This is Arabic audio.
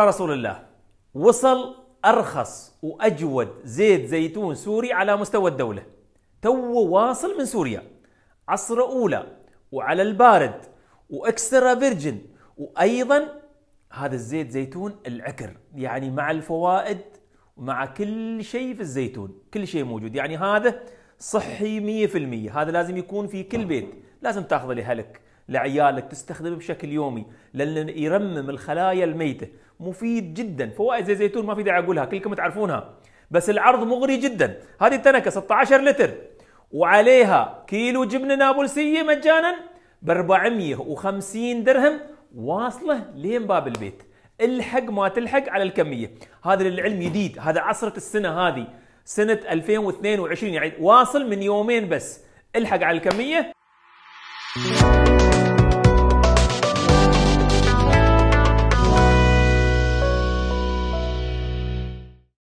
قال رسول الله وصل أرخص وأجود زيت زيتون سوري على مستوى الدولة تو واصل من سوريا عصر أولى وعلى البارد وإكسترا فيرجن وأيضا هذا الزيت زيتون العكر يعني مع الفوائد ومع كل شيء في الزيتون كل شيء موجود يعني هذا صحي 100% هذا لازم يكون في كل بيت لازم تاخذه لهلك لعيالك تستخدمه بشكل يومي لأنه يرمم الخلايا الميتة مفيد جدا فوائد زي زيتون ما في داعي اقولها كلكم تعرفونها بس العرض مغري جدا هذه التنكه 16 لتر وعليها كيلو جبنه نابلسيه مجانا ب 450 درهم واصله لين باب البيت الحق ما تلحق على الكميه هذا للعلم جديد هذا عصره السنه هذه سنه 2022 يعني واصل من يومين بس الحق على الكميه